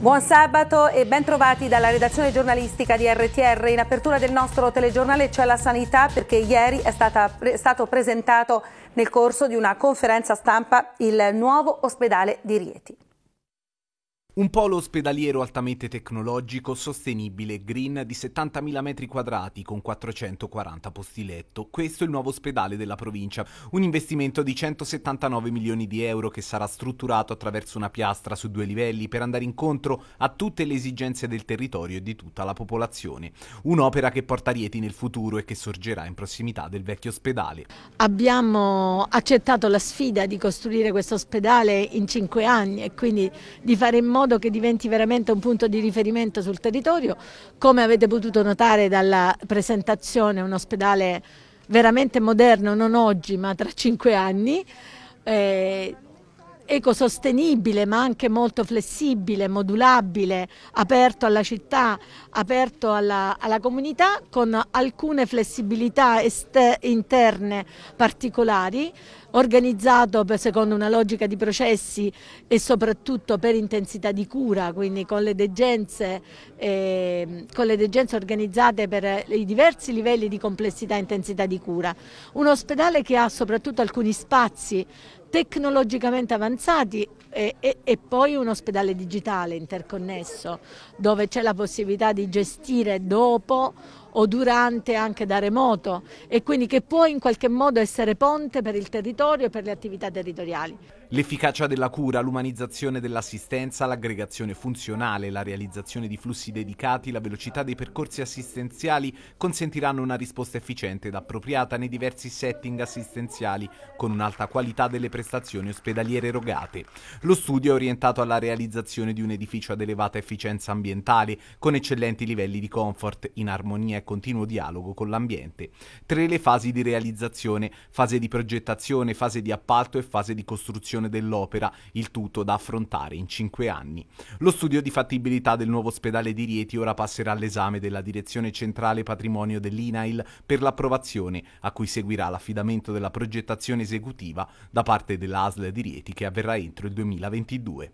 Buon sabato e bentrovati dalla redazione giornalistica di RTR. In apertura del nostro telegiornale c'è la sanità perché ieri è, stata, è stato presentato nel corso di una conferenza stampa il nuovo ospedale di Rieti. Un polo ospedaliero altamente tecnologico, sostenibile e green di 70.000 metri quadrati con 440 posti letto. Questo è il nuovo ospedale della provincia, un investimento di 179 milioni di euro che sarà strutturato attraverso una piastra su due livelli per andare incontro a tutte le esigenze del territorio e di tutta la popolazione. Un'opera che porta Rieti nel futuro e che sorgerà in prossimità del vecchio ospedale. Abbiamo accettato la sfida di costruire questo ospedale in cinque anni e quindi di fare in modo modo che diventi veramente un punto di riferimento sul territorio. Come avete potuto notare dalla presentazione, un ospedale veramente moderno, non oggi ma tra cinque anni. Eh, ecosostenibile ma anche molto flessibile, modulabile, aperto alla città, aperto alla, alla comunità con alcune flessibilità interne particolari organizzato per, secondo una logica di processi e soprattutto per intensità di cura, quindi con le, degenze, eh, con le degenze, organizzate per i diversi livelli di complessità e intensità di cura. Un ospedale che ha soprattutto alcuni spazi tecnologicamente avanzati e, e, e, poi un ospedale digitale interconnesso dove c'è la possibilità di gestire dopo o durante anche da remoto e quindi che può in qualche modo essere ponte per il territorio e per le attività territoriali. L'efficacia della cura, l'umanizzazione dell'assistenza, l'aggregazione funzionale, la realizzazione di flussi dedicati, la velocità dei percorsi assistenziali consentiranno una risposta efficiente ed appropriata nei diversi setting assistenziali con un'alta qualità delle prestazioni ospedaliere erogate. Lo studio è orientato alla realizzazione di un edificio ad elevata efficienza ambientale con eccellenti livelli di comfort in armonia e continuo dialogo con l'ambiente. Tre le fasi di realizzazione, fase di progettazione, fase di appalto e fase di costruzione dell'opera, il tutto da affrontare in cinque anni. Lo studio di fattibilità del nuovo ospedale di Rieti ora passerà all'esame della Direzione Centrale Patrimonio dell'INAIL per l'approvazione, a cui seguirà l'affidamento della progettazione esecutiva da parte dell'ASL di Rieti che avverrà entro il 2022.